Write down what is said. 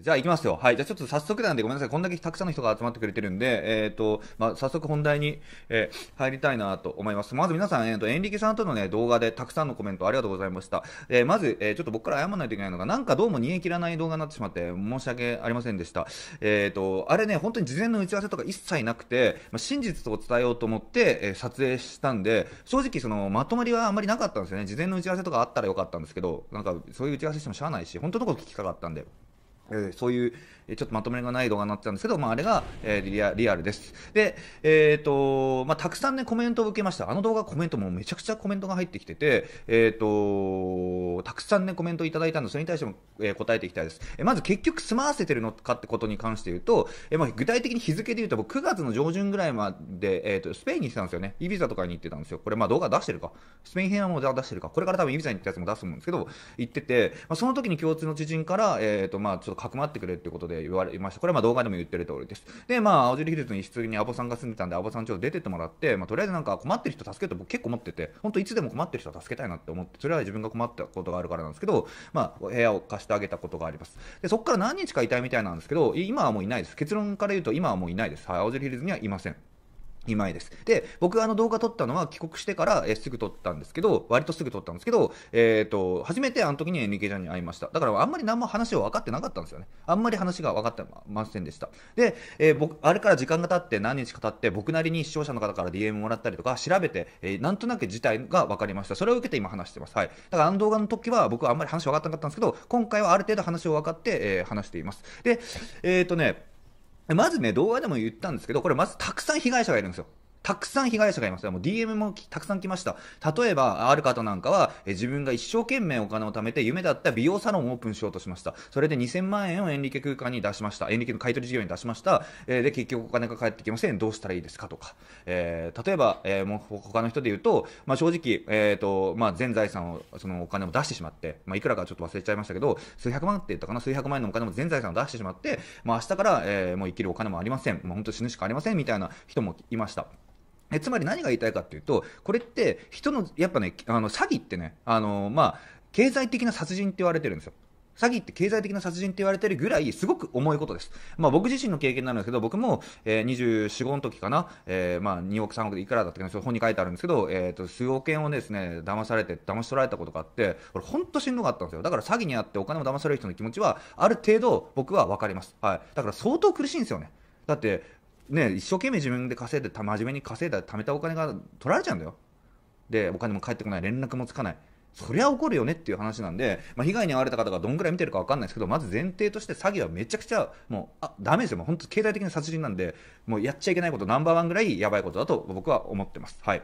じゃあ行きますよ。はい。じゃあちょっと早速なんでごめんなさい。こんだけたくさんの人が集まってくれてるんで、えっ、ー、と、まあ、早速本題に、えー、入りたいなと思います。まず皆さん、えっ、ー、と、エンリケさんとのね、動画でたくさんのコメントありがとうございました。えまず、えちょっと僕から謝らないといけないのが、なんかどうも煮え切らない動画になってしまって、申し訳ありませんでした。えっ、と、あれね、本当に事前の打ち合わせとか一切なくて、まあ、真実を伝えようと思って、え撮影したんで、正直その、まとまりはあんまりなかったんですよね。事前の打ち合わせとかあったらよかったんですけど、なんかそういう打ち合わせしてもしゃあないし、本当のこと聞きたかったんで。えそういう、ちょっとまとめがない動画になってたんですけど、まあ、あれが、えー、リアルです。で、えっ、と、まあ、たくさんね、コメントを受けました。あの動画コメントもめちゃくちゃコメントが入ってきてて、えっ、と、たくさんね、コメントいただいたので、それに対しても、え答えていきたいです。えまず結局住まわせてるのかってことに関して言うと、えまあ、具体的に日付で言うと、僕9月の上旬ぐらいまで、えっ、と、スペインに行ってたんですよね。イビザとかに行ってたんですよ。これ、まあ、動画出してるか。スペイン編はもう出してるか。これから多分イビザに行ったやつも出すと思うんですけど、行ってて、まあ、その時に共通の知人から、えっ、と、まあ、ちょっとかくまってくれってことで言われました。これはま動画でも言ってる通りです。で、まあ、青尻秀樹の一室にアボさんが住んでたんで、アボさんちょっと出てってもらって、まあ、とりあえずなんか困ってる人助けると僕結構持ってて、本当いつでも困ってる人は助けたいなって思って、それは自分が困ったことがあるからなんですけど、まあ、部屋を貸してあげたことがあります。で、そこから何日かいたいみたいなんですけど、今はもういないです。結論から言うと今はもういないです。はい、青尻ヒルズにはいません。2枚です。で、僕があの動画撮ったのは帰国してから、えすぐ撮ったんですけど、割とすぐ撮ったんですけど、えっ、ー、と、初めてあの時に NK ちゃんに会いました。だからあんまり何も話を分かってなかったんですよね。あんまり話が分かってませんでした。で、えー、僕、あれから時間が経って何日か経って、僕なりに視聴者の方から DM もらったりとか調べて、えー、なんとなく事態が分かりました。それを受けて今話してます。はい。だからあの動画の時は僕はあんまり話分かってなかったんですけど、今回はある程度話を分かって、え話しています。で、えっ、とね、まずね、動画でも言ったんですけど、これまずたくさん被害者がいるんですよ。たくさん被害者がいます。も DM もたくさん来ました。例えば、ある方なんかは、え自分が一生懸命お金を貯めて夢だった美容サロンをオープンしようとしました。それで2000万円をエンリケ空間に出しました。エンリケの買取事業に出しました。えで、結局お金が返ってきません。どうしたらいいですかとか。えー、例えば、えー、もう他の人で言うと、まあ、正直、えっ、ー、と、まあ、全財産を、そのお金を出してしまって、まあ、いくらかちょっと忘れちゃいましたけど、数百万って言ったかな、数百万円のお金も全財産を出してしまって、まあ、明日から、えー、もう生きるお金もありません。もう本当死ぬしかありません。みたいな人もいました。えつまり何が言いたいかっていうと、これって人の、やっぱね、あの詐欺ってね、あのまあ、経済的な殺人って言われてるんですよ。詐欺って経済的な殺人って言われてるぐらいすごく重いことです。まあ僕自身の経験なんですけど、僕も、えー、24、5の時かな、えー、まあ2億、3億でいくらだったかな、本に書いてあるんですけど、えっ、ー、と、数億円をですね、騙されて、騙し取られたことがあって、これ本当しんどかったんですよ。だから詐欺にあってお金を騙される人の気持ちは、ある程度僕はわかります。はい。だから相当苦しいんですよね。だって、ね、一生懸命自分で稼いでた真面目に稼いだ貯めたお金が取られちゃうんだよでお金も返ってこない連絡もつかないそりゃ怒るよねっていう話なんで、まあ、被害に遭われた方がどんぐらい見てるか分かんないですけどまず前提として詐欺はめちゃくちゃもうあダメですよもう本当経済的な殺人なんでもうやっちゃいけないことナンバーワンぐらいやばいことだと僕は思ってますはい